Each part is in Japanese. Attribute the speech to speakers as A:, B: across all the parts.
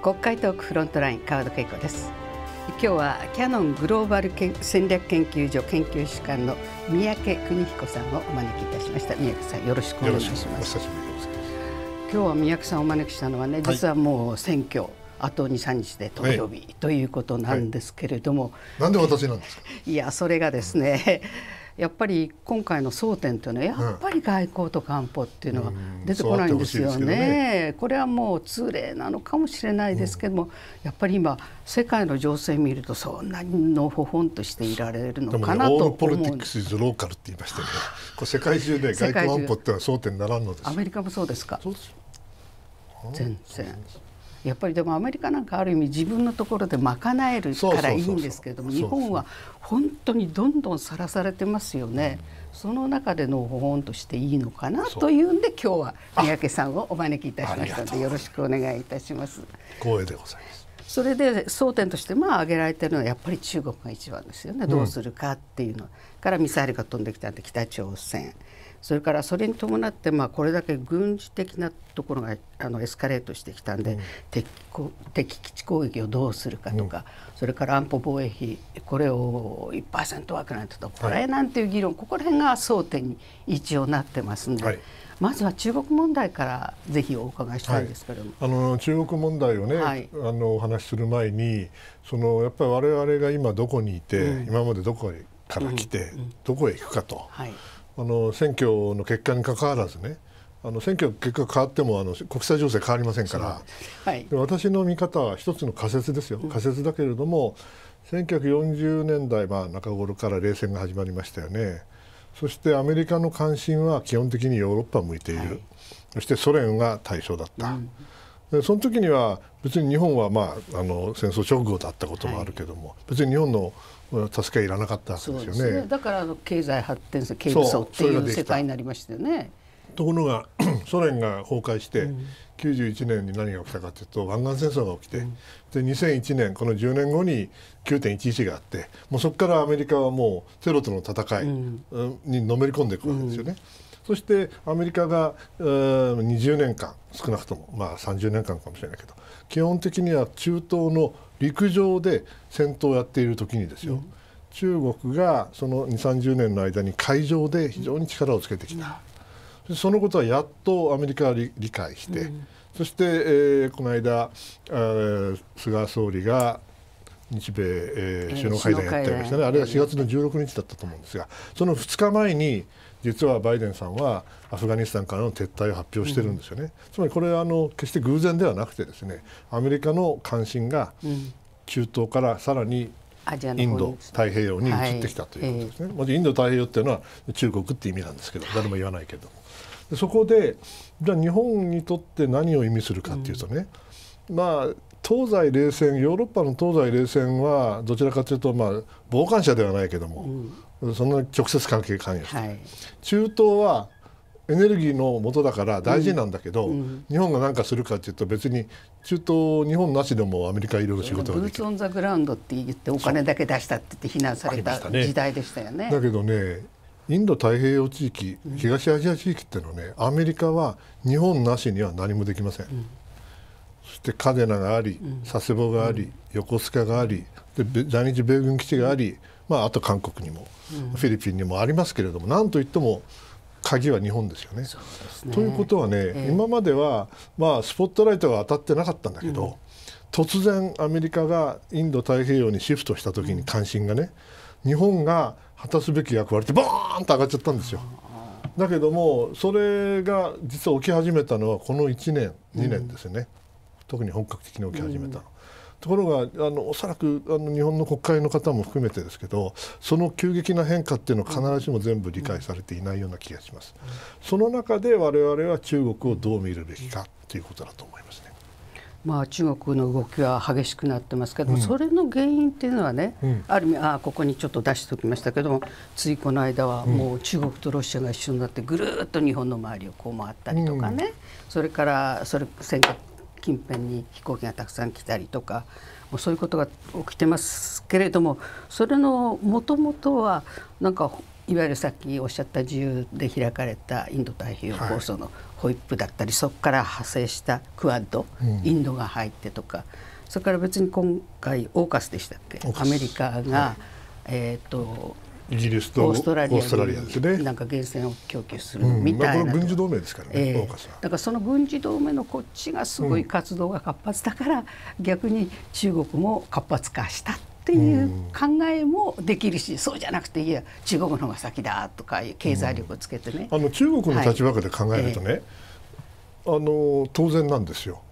A: 国会トークフロントライン川戸恵子です今日はキャノングローバル戦略研究所研究主幹の三宅邦彦さんをお招きいたしました三宅さんよろしくお願いします今日は三宅さんをお招きしたのはね実はもう選挙、はいあと23日で投票日ということなんですけれども、はい、なんで私なんですかいやそれがですね、やっぱり今回の争点というのはやっぱり外交と安保っていうのが出てこないんですよね。ねこれはもう通例なのかもしれないですけども、うん、やっぱり今世界の情勢見るとそんなにのほほんとしていられるのかなと思う。ポリティ
B: クスイズローカルって言いましたけ、ね。これ
A: 世界中で外交安保って
B: のは争点ならんの
A: です。アメリカもそうですか。全然。やっぱりでもアメリカなんかある意味自分のところで賄えるからいいんですけれども日本は本当にどんどんさらされてますよね。その中でのほほんとしていいのかなというんで今日は三宅さんをお招きいたしましたのでよろしくお願いいたします。
B: 光栄でございま
A: す。それで争点としてまあ挙げられてるのはやっぱり中国が一番ですよね、どうするかっていうの、からミサイルが飛んできたんで北朝鮮それからそれに伴ってまあこれだけ軍事的なところがあのエスカレートしてきたんで、うん、敵敵基地攻撃をどうするかとか、うん、それから安保防衛費これを1%枠なんてとこれなんていう議論、はい、ここら辺が争点に一応なってますんで。はいまずは中国問題からぜひお伺いしたいんですけれども、
B: はい、あの中国問題をね、はい、あのお話しする前にそのやっぱり我々が今どこにいて、うん、今までどこから来て、うんどこへ行くかと、はい、あの選挙の結果にかかわらずねあの選挙結果変わってもあの国際情勢変わりませんから、はい、私の見方は一つの仮説ですよ、仮説だけれども、うん、1940年代、まあ、中頃から冷戦が始まりましたよねそしてアメリカの関心は基本的にヨーロッパ向いている、はい、そしてソ連が対象だった。うんでその時には別に日本は、まあ、あの戦争直後だったこともあるけども、はい、別に日本の助けはいらなかったわけですよね、ね、
A: だから経済発展す経済っていう世界になりましたよね。
B: ところが ソ連が崩壊して、うん、91年に何が起きたかというと湾岸戦争が起きて、うん、で2001年この10年後に9.11があってもうそこからアメリカはもうテロとの戦いにのめり込んでいくわけですよね。うんそしてアメリカが、え20年間少なくとも、まあ、30年間かもしれないけど基本的には中東の陸上で戦闘をやっている時にですよ、うん、中国がその2 3 0年の間に海上で非常に力をつけてきた、うん、そのことはやっとアメリカは理解して、うん、そして、えー、この間、えー、菅総理が日米、えー、首脳会談やってましたね、あれは4月の16日だったと思うんですがその2日前に実はバイデンさんはアフガニスタンからの撤退を発表してるんですよね、うん、つまりこれはあの決して偶然ではなくてですねアメリカの関心が中東からさらにインド太平洋に移ってきたということですね、はい、まずインド太平洋っていうのは中国って意味なんですけど誰も言わないけど、はい、そこでじゃあ日本にとって何を意味するかっていうとね、うん、まあ東西冷戦ヨーロッパの東西冷戦はどちらかというと、まあ、傍観者ではないけども、うんそんな直接関係関与して、はい、中東はエネルギーの元だから大事なんだけど、うんうん、日本が何かするかというと別に中東日本なしでもアメリカいろいろ仕事ができるブ
A: ーツ・オン・ザ・グラウンドって言ってお金だけ出したってって非難された時代でしたよね。ねだけ
B: どねインド太平洋地域東アジア地域っていうのはね、アメリカは日本なしには何もできません、うん、そしてカデナがあり佐世保があり、横須賀がありで在日米軍基地がありまあ、あと韓国にも、フィリピンにもありますけれどもなんといっても鍵は日本ですよね。ねということはね、えー、今までは、まあ、スポットライトが当たってなかったんだけど、うん、突然アメリカがインド太平洋にシフトした時に関心がね、うん、日本が果たすべき役割ってボーンと上がっちゃったんですよ。だけどもそれが実は起き始めたのはこの1年2年ですよね、うん、特に本格的に起き始めたの。ところがあのおそらくあの日本の国会の方も含めてですけどその急激な変化っていうのは必ずしも全部理解されていないような気がします。その中で我々は中国をど
A: う見るべきかということだと思いますね。まあ、中国の動きは激しくなってますけどうん、それの原因っていうのはね、うん、ある意味あここにちょっと出しておきましたけどついこの間はもう中国とロシアが一緒になってぐるっと日本の周りをこう回ったりとかね、うん、それからそれ選挙近辺に飛行機がたくさん来たりとかもうそういうことが起きてますけれどもそれのもともとはなんかいわゆるさっきおっしゃった自由で開かれたインド太平洋構想のホイップだったり、はい、そこから派生したクアッド、うん、インドが入ってとかそれから別に今回オーカスでしたっけアメリカが、はい、えっ、ー、とイギリスとオーストラリアですねなんか源泉を供給するみたいな、うんまあ、軍事同盟ですからね、えー、だからその軍事同盟のこっちがすごい活動が活発だから、うん、逆に中国も活発化したっていう考えもできるし、うん、そうじゃなくていや中国の方が先だとかいう経済力をつけてね、あの中国の立場で考えるとね、は
B: いえー、あの当然なんですよ。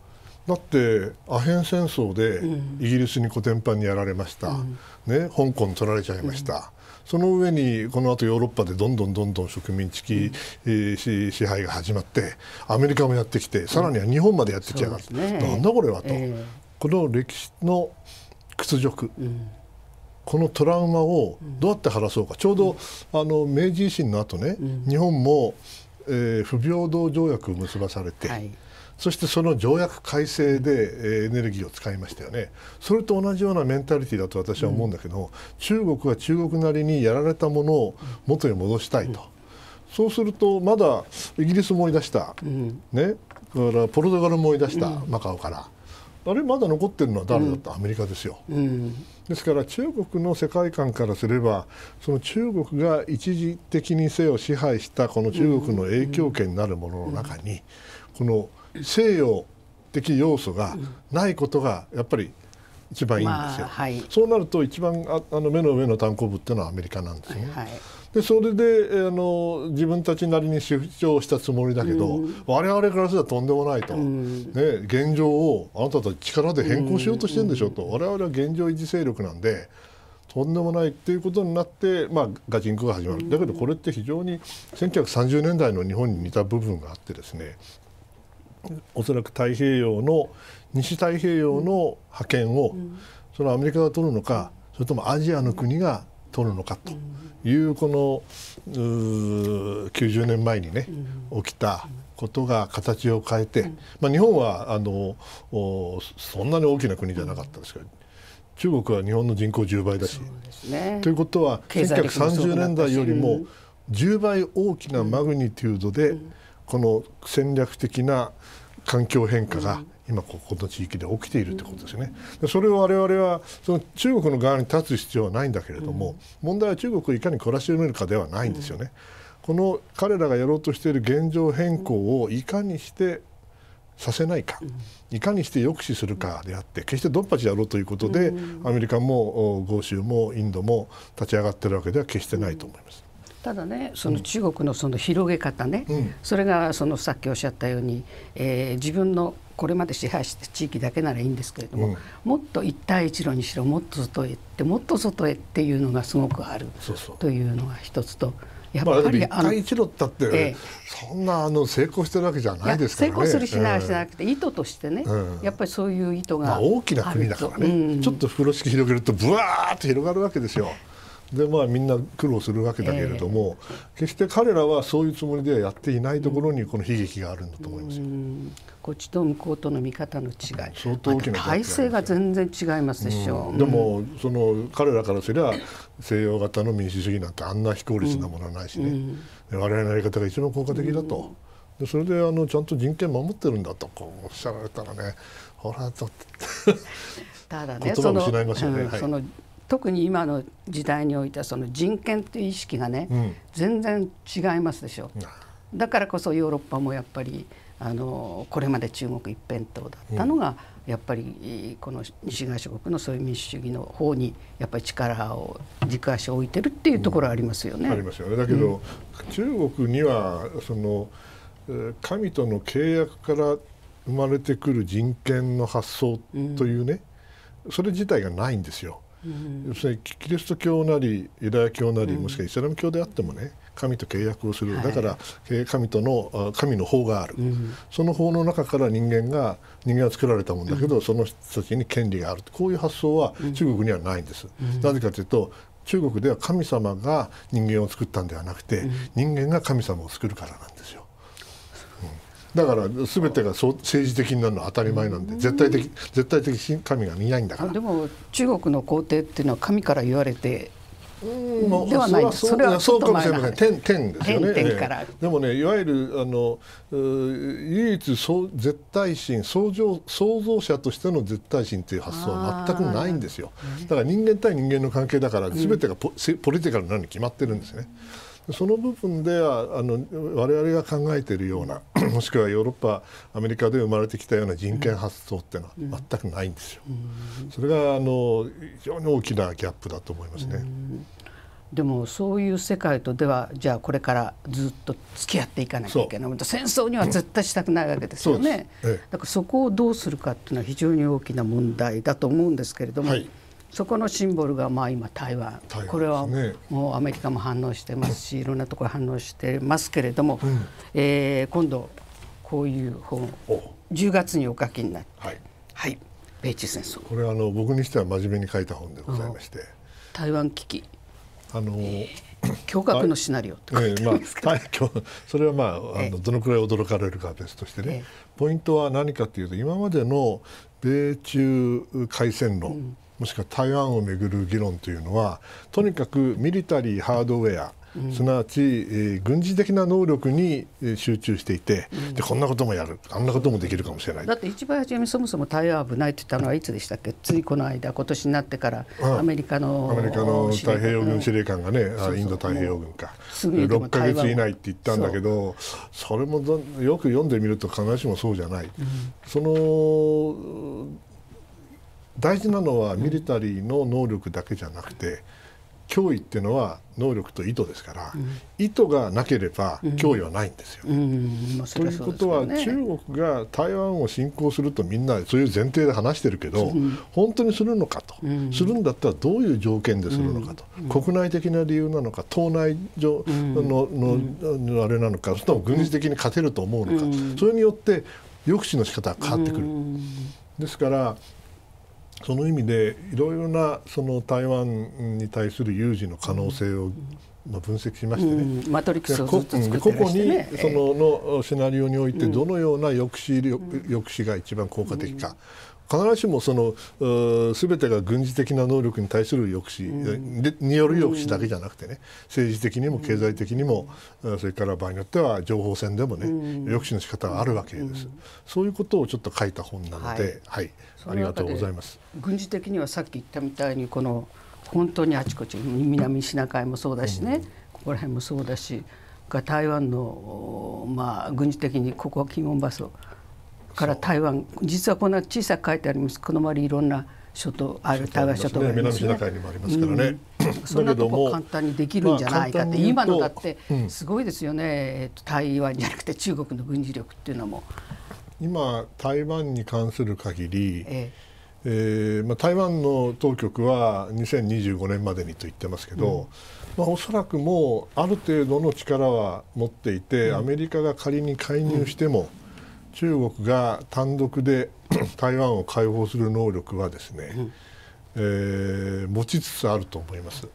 B: だってアヘン戦争でイギリスに古典版にやられました、ね、香港取られちゃいました、その上にこの後ヨーロッパでどんどんどんどん植民地域、支配が始まってアメリカもやってきてさらには日本までやってきやがって、なんだこれはと、この歴史の屈辱、このトラウマをどうやって晴らそうか、ちょうど、あの明治維新の後ね、日本も、え不平等条約を結ばされて。はいそしてその条約改正でエネルギーを使いましたよね、それと同じようなメンタリティーだと私は思うんだけど、うん、中国は中国なりにやられたものを元に戻したいと、うん、そうすると、まだイギリス思い出した、うん、ね、からポルトガル思い出した、マカオから。あれまだ残ってるのは誰だった、うん、アメリカですよ、うん、ですから中国の世界観からすればその中国が一時的にせよ支配したこの中国の影響圏になるものの中に、この西洋的要素がないことがやっぱり一番いいんですよ、まあはい、そうなると一番ああの目の上の炭鉱部っていうのはアメリカなんですね。はい、でそれであの自分たちなりに主張したつもりだけど、うん、我々からすればとんでもないと、うん、ね、現状をあなたたち力で変更しようとしてるんでしょうと、うん、我々は現状維持勢力なんでとんでもないっていうことになって、まあ、ガチンコが始まる、だけどこれって非常に1930年代の日本に似た部分があってですねおそらく太平洋の西太平洋の覇権を、そのアメリカが取るのかそれともアジアの国が取るのかというこの90年前にね起きたことが形を変えて、まあ、日本はあのそんなに大きな国じゃなかったですけど。中国は日本の人口10倍だし。ね、ということは1930年代よりも10倍大きなマグニチュードで、うんこの戦略的な環境変化が今ここの地域で起きているということですね。それを我々はその中国の側に立つ必要はないんだけれども、問題は中国をいかに懲らしめるかではないんですよね。この彼らがやろうとしている現状変更をいかにしてさせないか、いかにして抑止するかであって決してドンパチやろうということで、アメリカも豪州もインドも立ち上がっているわけでは決してないと思います。
A: ただねその中国のその広げ方ね、うん、それがそのさっきおっしゃったように、えー、自分のこれまで支配した地域だけならいいんですけれども、うん、もっと一帯一路にしろもっと外へってもっと外へっていうのがすごくあるというのが一つと。やっぱり、まあ、一帯一路
B: ってって、ええ、そ
A: んなあの成功してるわけじゃないですからね。成功するしないしなくて、え、意図としてね、やっぱりそういう意図が、まあ、大きな国だからね、うん、ちょ
B: っと風呂敷広げるとぶわーっと広がるわけですよ。でまあ、みんな苦労するわけだけれども、えー、決して彼らはそういうつもりではやっていないところにこの悲劇があるんだと思いますよ。
A: こっちと向こうとの見方の違い相当大きな体制が全然違いますでしょう、うん、でも
B: その彼らからすれば西洋型の民主主義なんてあんな非効率なものはないしね、うん、我々のやり方が一番効果的だと、うん、でそれであのちゃんと人権守ってるんだとこうおっしゃられたらねほらと
A: ただね その、ねはい、その特に今の時代においてはその人権という意識がね、うん、全然違いますでしょう。だからこそヨーロッパもやっぱりあのこれまで中国一辺倒だったのが、うん、やっぱりこの西側諸国のそういう民主主義の方にやっぱり力を軸足を置いてるっていうところありますよね。うん、ありますよねだけど、
B: 中国にはその神との契約から生まれてくる人権の発想というね、それ自体がないんですよ。要するにキリスト教なりユダヤ教なりもしくはイスラム教であってもね神と契約をするだから神との神の法がある、その法の中から人間が人間は作られたもんだけど、その人たちに権利があるこういう発想は中国にはないんです。なぜかというと中国では神様が人間を作ったんではなくて、人間が神様を作るからなんですよ。だから全てがそう政治的になるのは当たり前なんで、絶対的絶対的神が見ないんだからでも
A: 中国の皇帝っていうのは神から言われてうん、ではないそれはそうかもしれません天天ですよねで
B: もねいわゆるあの唯一そう絶対心創造創造者としての絶対心という発想は全くないんですよだから人間対人間の関係だから全てがポうん、ポリティカルなのに決まってるんですね。うんその部分ではあの我々が考えているような もしくはヨーロッパアメリカで生まれてきたような人権発想っていうのは全くないんですよ。それがあの非常に大きなギャップだと思いますね。
A: でもそういう世界とではじゃあこれからずっと付き合っていかなきゃいけない戦争には絶対したくないわけですよね、ええ、だからそこをどうするかっていうのは非常に大きな問題だと思うんですけれども、はいそこのシンボルがまあ今台湾、ね、これはもうアメリカも反応してますし いろんなところ反応してますけれども、うん、えー、今度こういう本を10
B: 月にお書きになって、はい、はい、米中戦争これはあの僕にしては真面目に書いた本でござ
A: いまして、台湾危機あのー、驚のシナリオ
B: とか、えー、まあ、それは、まあ、あのどのくらい驚かれるか別としてね、えー、ポイントは何かというと今までの米中開戦論、うんもしくは台湾をめぐる議論というのはとにかくミリタリーハードウェアすなわち、えー、軍事的な能力に、えー、集中していて、うん、でこんなこともやるあんなこともできるかもしれない
A: だって一番初めそもそも台湾危ないって言ったのはいつでしたっけついこの間今年になってからアメリカの、アメリカの太平洋軍司令官がね、うインド太平洋軍
B: か6か月以内って言ったんだけどそれもよく読んでみると必ずしもそうじゃない。うん、その大事なのはミリタリーの能力だけじゃなくて、脅威っていうのは能力と意図ですから、うん、意図がなければ脅威はないんですよ。うんうんまあ、ということは、ね、中国が台湾を侵攻するとみんなそういう前提で話してるけど、本当にするのかと、するんだったらどういう条件でするのかと、国内的な理由なのか党内上のの、あれなのかそれとも軍事的に勝てると思うのか、それによって抑止の仕方が変わってくる。ですからその意味でいろいろなその台湾に対する有事の可能性を、まあ、分析しましてね、うん、マトリックスをずっと作ってまして、ね、個々にそののシナリオにおいてどのような抑止力、抑止が一番効果的か、必ずしもその全てが軍事的な能力に対する抑止、による抑止だけじゃなくてね政治的にも経済的にも、それから場合によっては情報戦でもね、抑止の仕方があるわけです、そういうことをちょっと書いた本なので、はい、ありがとうございます。
A: 軍事的にはさっき言ったみたいにこの本当にあちこち南シナ海もそうだしね、ここら辺もそうだしが台湾の、まあ、軍事的にここは金門バスをから台湾実はこんな小さく書いてありますこの周りいろんな諸島ある台湾諸島がね、南シナ海にもありますからね、うん、そんなとこ簡単にできるんじゃないかって、まあ、今のだってすごいですよね、うん、えー、と台湾じゃなくて中国の軍事力っていうのも
B: 今台湾に関する限り、えええーまあ、台湾の当局は2025年までにと言ってますけど、うん、まあ、おそらくもうある程度の力は持っていて、うん、アメリカが仮に介入しても、うん中国が単独で 台湾を解放する能力はですね、うん、えー、持ちつつあると思います。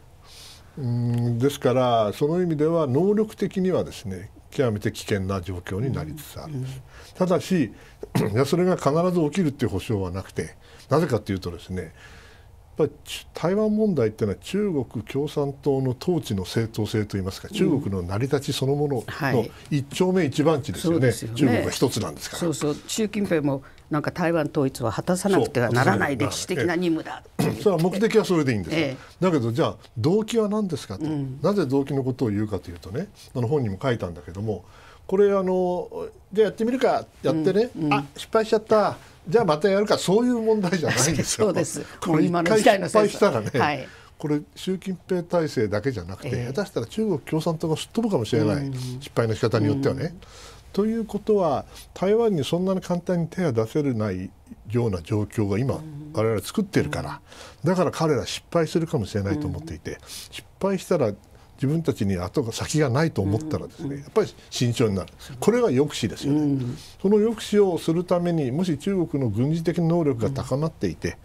B: うんですからその意味では能力的にはですね極めて危険な状況になりつつあるんです。ただし いやそれが必ず起きるっていう保証はなくてなぜかというとですねぱり台湾問題っていうのは中国共産党の統治の正当性といいますか中国
A: の成り立ちそのものの一丁目一番地ですよねはい、ね中国は一つなんですからそうそう習近平もなんか台湾統一は果たさなくてはならない歴史的な任務だ、
B: それは目的はそれでいいんです、え、だけどじゃあ動機は何ですかと、うん、なぜ動機のことを言うかというとねあの本にも書いたんだけどもこれあのじゃあやってみるかやってね、うんうん、あ失敗しちゃったじゃあまたやるかそういう問題じゃないんですよ。そうですこれ一回失敗したらね、はい、これ習近平体制だけじゃなくて、えー、下手したら中国共産党がすっ飛ぶかもしれない、失敗の仕方によってはね。ということは台湾にそんなに簡単に手が出せないような状況が今、我々作っているから、だから彼ら失敗するかもしれないと思っていて、失敗したら自分たちに後が先がないと思ったらですね、やっぱり慎重になるこれが抑止ですよね、その抑止をするためにもし中国の軍事的能力が高まっていて、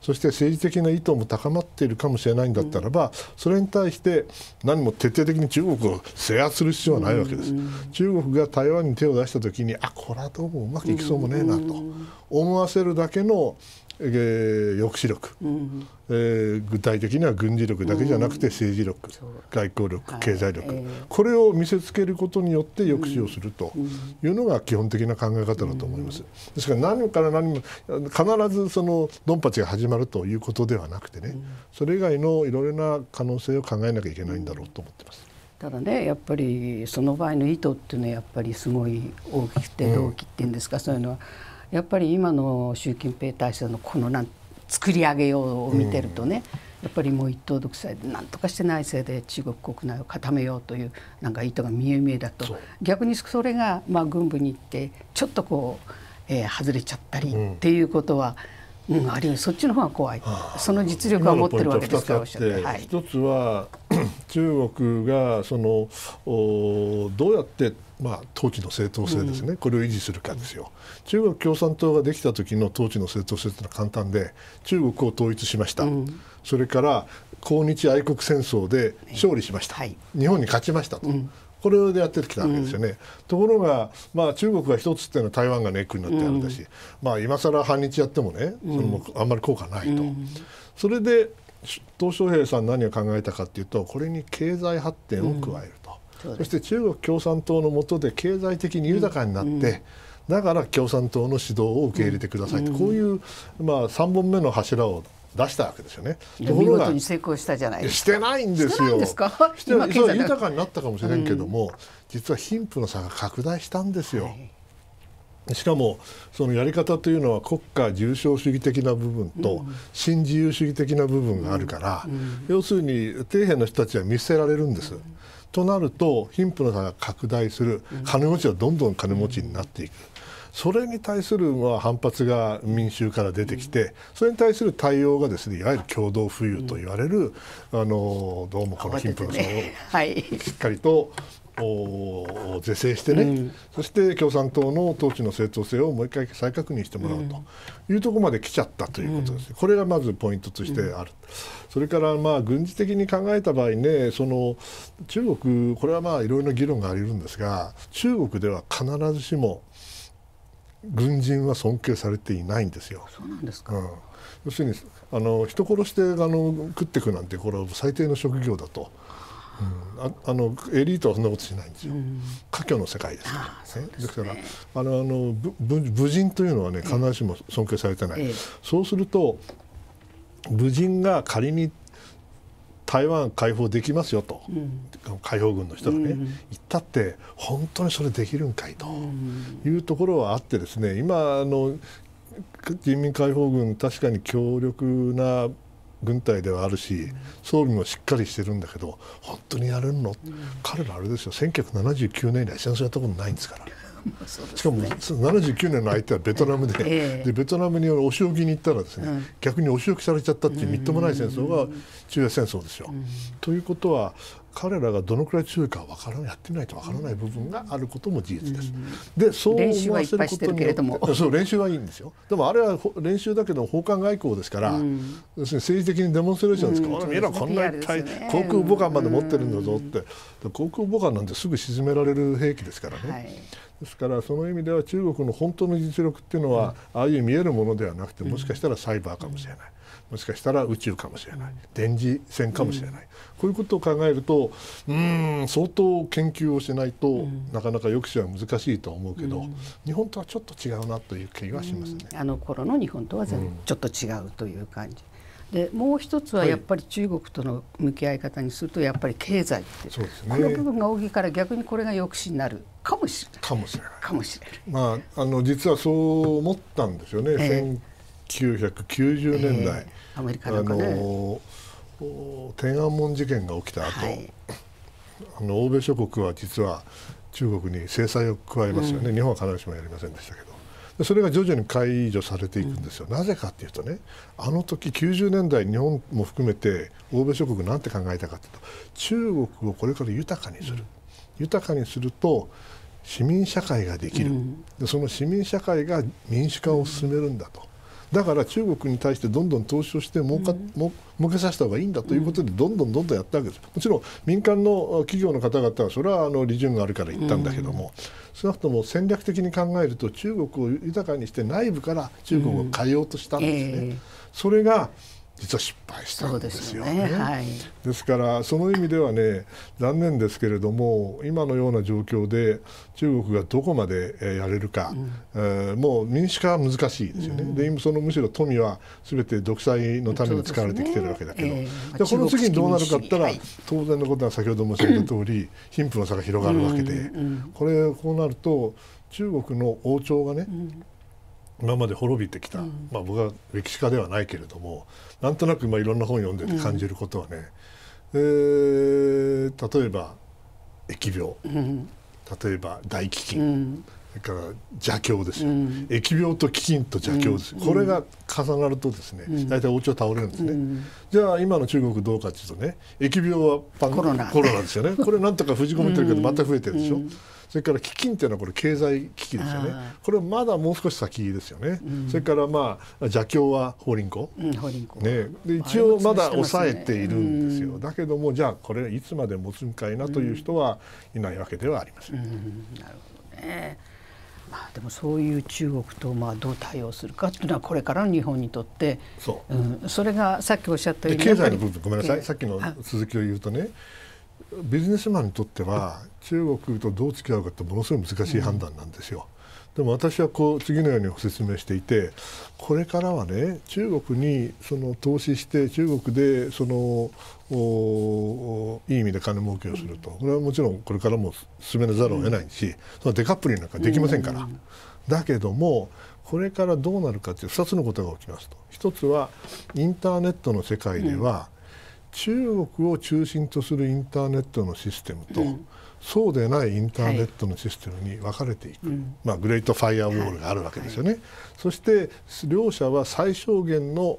B: そして政治的な意図も高まっているかもしれないんだったらば、それに対して何も徹底的に中国を制圧する必要はないわけです。中国が台湾に手を出した時に、あこれはどうもうまくいきそうもねえなと思わせるだけのえー、抑止力、うん、えー、具体的には軍事力だけじゃなくて政治力、うん、外交力、経済力、これを見せつけることによって抑止をするというのが基本的な考え方だと思います。ですから何から何も必ずそのドンパチが始まるということではなくてね、それ以外のいろいろな可能性を考えなきゃいけないんだろうと思ってます。
A: ただねやっぱりその場合の意図っていうのはやっぱりすごい大きくてきいっていうんですか、そういうのは。やっぱり今の習近平体制のこのなん作り上げようを見てるとね、やっぱりもう一党独裁で何とかして内政で中国国内を固めようというなんか意図が見え見えだと逆にそれがまあ軍部に行ってちょっとこう、えー、外れちゃったりっていうことは、うん、あるいはそっちの方が怖い、その実力は持ってるわけですからおっしゃって。はい、
B: 一つは 中国がそのどうやってまあ、統治の正当性ですね、うん、これを維持するかですよ、中国共産党ができた時の統治の正当性というのは簡単で、中国を統一しました、うん、それから抗日愛国戦争で勝利しました、はい、日本に勝ちましたと。うんこれでやってきたわけですよね、うん、ところが、まあ、中国が一つっていうのは台湾がネックになってあるんだし、うん、まあ、今更反日やってもね、それもあんまり効果ないと、それで鄧小平さん何を考えたかというとこれに経済発展を加える、そして中国共産党の下で経済的に豊かになって、だから共産党の指導を受け入れてくださいと、こういう、まあ、3本目の柱を出したわけです
A: よね。ところが成功したじゃないしてないんですよ。してない豊か
B: になったかもしれんけども、実は貧富の差が拡大したんですよ。はいしかもそのやり方というのは国家重症主義的な部分と新自由主義的な部分があるから、要するに底辺の人たちは見捨てられるんです。となると貧富の差が拡大する金持ちはどんどん金持ちになっていく。それに対する反発が民衆から出てきて、それに対する対応がですねいわゆる共同富裕と言われる、あのどうもこの貧富の差をしっかりとを是正してね、うん、そして共産党の統治の正当性をもう一回再確認してもらうというところまで来ちゃったということです、うん、これがまずポイントとしてある、うん、それからまあ軍事的に考えた場合ねその中国、これはまあいろいろ議論がありるんですが中国では必ずしも軍人は尊敬されていないんですよ。そうなんですか、要するにあの人殺してあの食っていくなんてこれは最低の職業だと。うん、ああのエリートはそんなことしないんですよ、華僑の世界ですから、ね、ですからあのあの武人というのはね必ずしも尊敬されてない、そうすると武人が仮に台湾解放できますよと、うん、解放軍の人がね、うん、言ったって本当にそれできるんかいというところはあってですね今あの人民解放軍確かに強力な軍隊ではあるし装備もしっかりしてるんだけど本当にやれるの、うん、彼らあれですよ1979年以来戦争やったことないんですから。ね、しかも79年の相手はベトナムで ええ、でベトナムにお仕置きに行ったらですね、うん、逆にお仕置きされちゃったっていうみっともない戦争が中越戦争ですよ。ということは彼らがどのくらい強いかわからないやってないとわからない部分があることも事実です。うん、でそう思わせることによってそう練習はいいんですよでもあれは練習だけど訪韓外交ですから、うん、要するに政治的にデモンストレーションですから、うん、こんな一体、ね、航空母艦まで持ってるんだぞって、うん、航空母艦なんてすぐ沈められる兵器ですからね。はいですからその意味では中国の本当の実力っていうのは、ああいう見えるものではなくてもしかしたらサイバーかもしれない。もしかしたら宇宙かもしれない電磁線かもしれない、こういうことを考えるとうん相当研究をしないと、なかなか抑止は難しいとは思うけど、日本とはちょっと違うな
A: という気がしますね。あの頃の日本とはちょっと違うという感じ、でもう一つはやっぱり中国との向き合い方にするとやっぱり経済って、はい、この部分が大きいから逆にこれが抑止になるかもしれないか
B: もしれないまああの実はそう思ったんですよね、えー、1990年代、え
A: ー、アメリカなんか、ね、あ
B: の天安門事件が起きた後、はい、あの欧米諸国は実は中国に制裁を加えますよね、うん、日本は必ずしもやりませんでしたけどでそれが徐々に解除されていくんですよ、うん、なぜかっていうとねあの時90年代日本も含めて欧米諸国なんて考えたかというと中国をこれから豊かにする、うん、豊かにすると市民社会ができる、でその市民社会が民主化を進めるんだと。だから中国に対してどんどん投資をして儲か、うん、儲けさせた方がいいんだということで、どんどんどんどんやったわけです。もちろん民間の企業の方々はそれはあの利潤があるから言ったんだけども、少なくとも戦略的に考えると中国を豊かにして内部から中国を変えようとしたんですね。えー、それが実は失
A: 敗したんですよね。ですよねはい、
B: ですからその意味ではね残念ですけれども今のような状況で中国がどこまでやれるか、うん、えー、もう民主化は難しいですよね。うん、で今そのむしろ富は全て独裁のために使われてきてるわけだけど、ねえー、でこの次にどうなるかったら、はい、当然のことは先ほど申し上げた通り貧富の差が広がるわけで、うんうん、これこうなると中国の王朝がね、うん、今まで滅びてきた、うん、まあ、僕は歴史家ではないけれどもなんとなくまあいろんな本読んでて感じることはね、うん、え例えば疫病、うん、例えば大飢饉、それから邪教ですよ、疫病と飢饉と邪教ですよ、これが重なるとですね、大体お家は倒れるんですね、じゃあ今の中国どうかっていうとね疫病はパンコロナですよねこれなんとか封じ込めてるけどまた増えてるでしょ。それから基金というのはこれ経済危機ですよねこれまだもう少し先ですよね、うん、それからまあ邪教は法輪功,、
A: うん法輪功ね、
B: で一応まだ抑えているんですよ、ね、だけどもじゃあこれいつまで持つんかいなという人は
A: いないわけではありません。うんうん、なるほどねまあ、でもそういう中国とまあどう対応するかっていうのはこれからの日本にとってそう、うん、それがさっきおっしゃったように経済の部分ごめんなさいさっきの
B: 続きを言うとねビジネスマンにとっては中国とどう付き合うかってものすごい難しい判断なんですよ。でも私はこう次のように説明していてこれからはね中国にその投資して中国でそのいい意味で金儲けをするとこれはもちろんこれからも進めざるを得ないし、そのデカップリンなんかできませんから、だけどもこれからどうなるかという2つのことが起きますと1つはインターネットの世界では、中国を中心とするインターネットのシステムと、うん、そうでないインターネットのシステムに分かれていく、はい、まあ、グレートファイアウォールがあるわけですよね、はい、そして両者は最小限の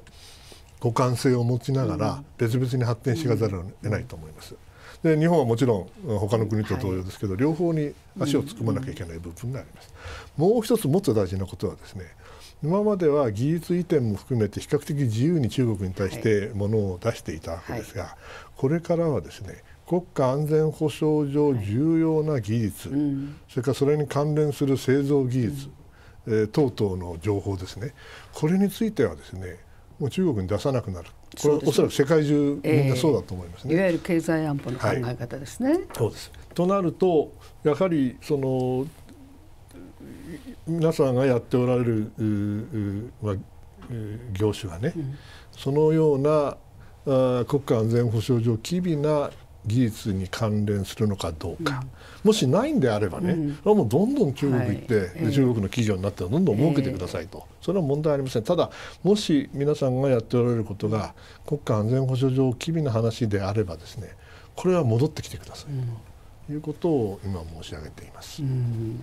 B: 互換性を持ちながら別々に発展しがざるを得ないと思います。で日本はもちろん他の国と同様ですけど、はい、両方に足を突っ込まなきゃいけない部分があります。もう一つもっと大事なことはですね今までは技術移転も含めて比較的自由に中国に対してものを出していたわけですが、はいはい、これからはですね国家安全保障上重要な技術、はいうん、それからそれに関連する製造技術、うん、えー、等々の情報ですねこれについてはですねもう中国に出さなくなるこれはおそらく世界中みんなそうだと思いますね、えー、
A: いわゆる経済安保の考え方ですね。そうですと
B: なるとやはりその皆さんがやっておられる、まあ、業種はね、うん、そのようなあ国家安全保障上機微な技術に関連するのかどうか、うん、もしないんであればね、うん、もうどんどん中国行って、はい、中国の企業になったらどんどん儲けてくださいと、えー、それは問題ありませんただもし皆さんがやっておられることが国家安全保障上機微な話であればですねこれは戻ってきてくださいということを
A: 今申し上げています。うん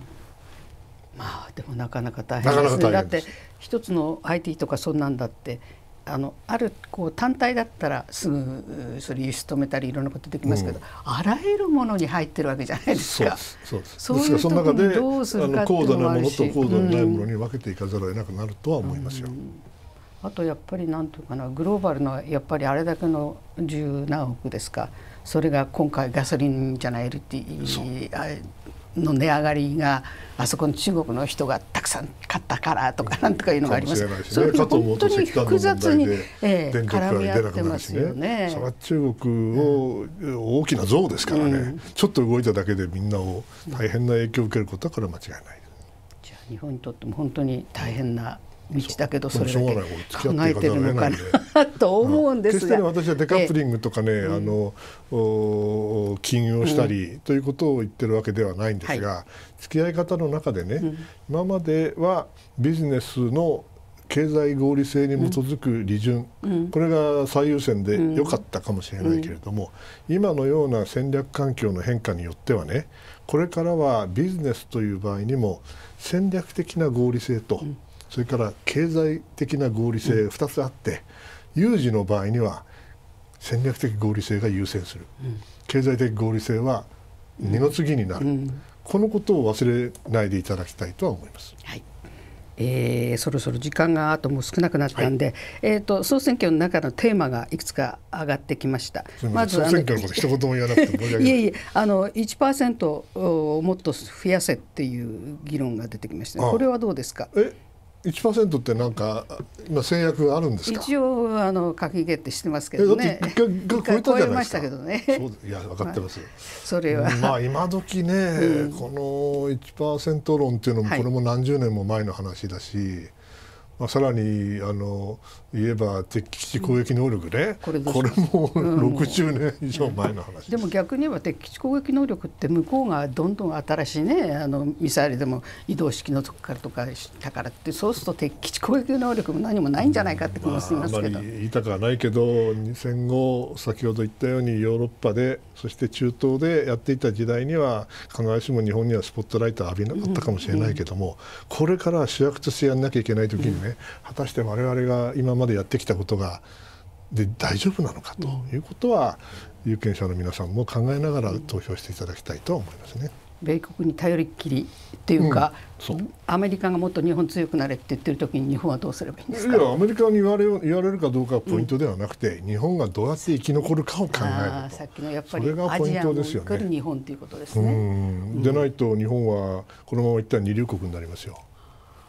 A: まあでもなかなか大変ですねだって一つの IT とかそんなんだってあのあるこう単体だったらすぐそれ輸出止めたりいろんなことできますけど、うん、あらゆるものに入ってるわけじゃないですか。
B: そうですそうですそういうどうするかってのある高度なものと高度のないものに分けていかざるを得なくなるとは思いますよ。うんうん
A: あとやっぱりなんていうかなグローバルのやっぱりあれだけの十何億ですかそれが今回ガソリンじゃない LT の値上がりがあそこの中国の人がたくさん買ったからとかなんとかいうのがあります、うんね、そういうふうに本当に複雑に、えー、絡み合ってますよ
B: ね。それは中国を、大きな像ですからね、うん、ちょっと動いただけでみんなを大変な影響を受けることはこれは間違いない。
A: じゃあ日本にとっても本当に大変な道だけどそれだけ考えてるのかなと思うんですが、うん、決して、ね、私はデカッ
B: プリングとかね、えあのお禁をしたり、うん、ということを言ってるわけではないんですが、はい、付き合い方の中でね、うん、今まではビジネスの経済合理性に基づく利潤、うん、これが最優先で良かったかもしれないけれども、今のような戦略環境の変化によってはねこれからはビジネスという場合にも戦略的な合理性と、うんそれから経済的な合理性2つあって、有事の場合には戦略的合理性が優先する、経済的合理性は二の
A: 次になる、このことを忘れないでいただきたいとは思います。はいえー、そろそろ時間があともう少なくなったんで、はい、えーと、総選挙の中のテーマがいくつか上がってきました。まず総選挙のこと一言も言わなくて いえいえ、あの1%をもっと増やせっていう議論が出てきました、ね、これはどうですか。え1%ってなんか今制約あるんです一応あの閣議決定してますけどね。だって一超えましたけどね。そうい
B: や分かってます。まあ、
A: それは。ま
B: あ今時ね、うん、この1%論っていうのもこれも何十年も前の話だし。まあ、さらにあの言えば敵基地攻撃能力ね、うん、これこれも60年以上前の話
A: で,、も逆に言えば敵基地攻撃能力って向こうがどんどん新しいねあのミサイルでも移動式のとこからとかしたからってそうすると敵基地攻撃能力も何もないんじゃないかって気もしますけど、まあ、あま
B: り言いたくはないけど戦後先ほど言ったようにヨーロッパでそして中東でやっていた時代には必ずしも日本にはスポットライト浴びなかったかもしれないけども、うんうん、これから主役としてやんなきゃいけない時にね、果たして我々が今までやってきたことがで大丈夫なのかということは、有権者の皆さんも考えながら投票していただきたいと思い
A: ますね。米国に頼りっきりっていうか、うん、うアメリカがもっと日本強くなれって言ってる時に日本はどうすればいいん
B: ですかいやアメリカに言われ言われるかどうかポイントではなくて、うん、日本がどうやって生き残るかを考えると
A: さっきのやっぱりそれがポイントですよね。日本ということですね、う
B: ん、でないと日本はこのままいったら二流国になりますよ。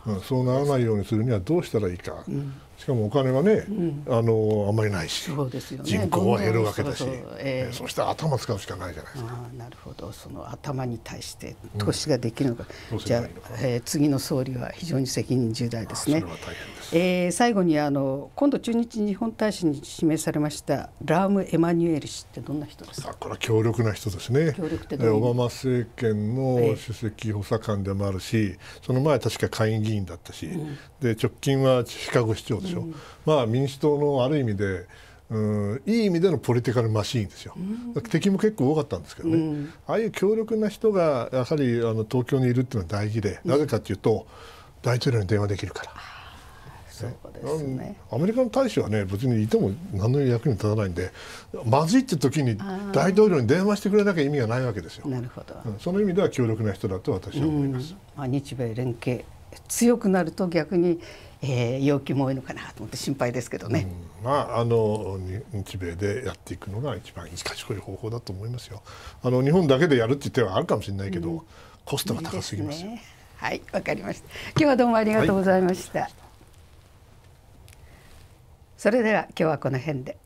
B: うん、そうならないようにするにはどうしたらいいか、うん、しかもお金はね、あのあんまりないし、ね、人口は減るわけだし、
A: えー、そして頭使うしかないじゃないですか。なるほど、その頭に対して投資ができるのか、うん、じゃあ、えー、次の総理は非常に責任重大ですね。そえー、最後にあの今度中日日本大使に指名されましたラーム・エマニュエル氏ってどんな人ですか。
B: これは強力な人ですね。強力ってオバマ政権の主席補佐官でもあるし、えー、その前確か下院議員だったし、うん、で直近はシカゴ市長です。まあ、民主党のある意味でうん、いい意味でのポリティカルマシーンですよ、うん、敵も結構多かったんですけどね、うん、ああいう強力な人がやはりあの東京にいるっていうのは大事で、うん、なぜかというと大統領に電話できるから。
A: そうね、
B: アメリカの大使はね別にいても何の役に立たないんでまずいって時に大統領に電話してくれなきゃ意味がないわけですよなるほど、その意味では強力な人だと私は思います、ま
A: あ、日米連携強くなると逆にえー、要求も多いのかなと思って心配ですけどね、
B: うん、まあ、あの日米でやっていくのが一番賢い方法だと思いますよあの日本だけでやるって手はある
A: かもしれないけど、うん、コストが高すぎます、ね、はいわかりました今日はどうもありがとうございました、はい、それでは今日はこの辺で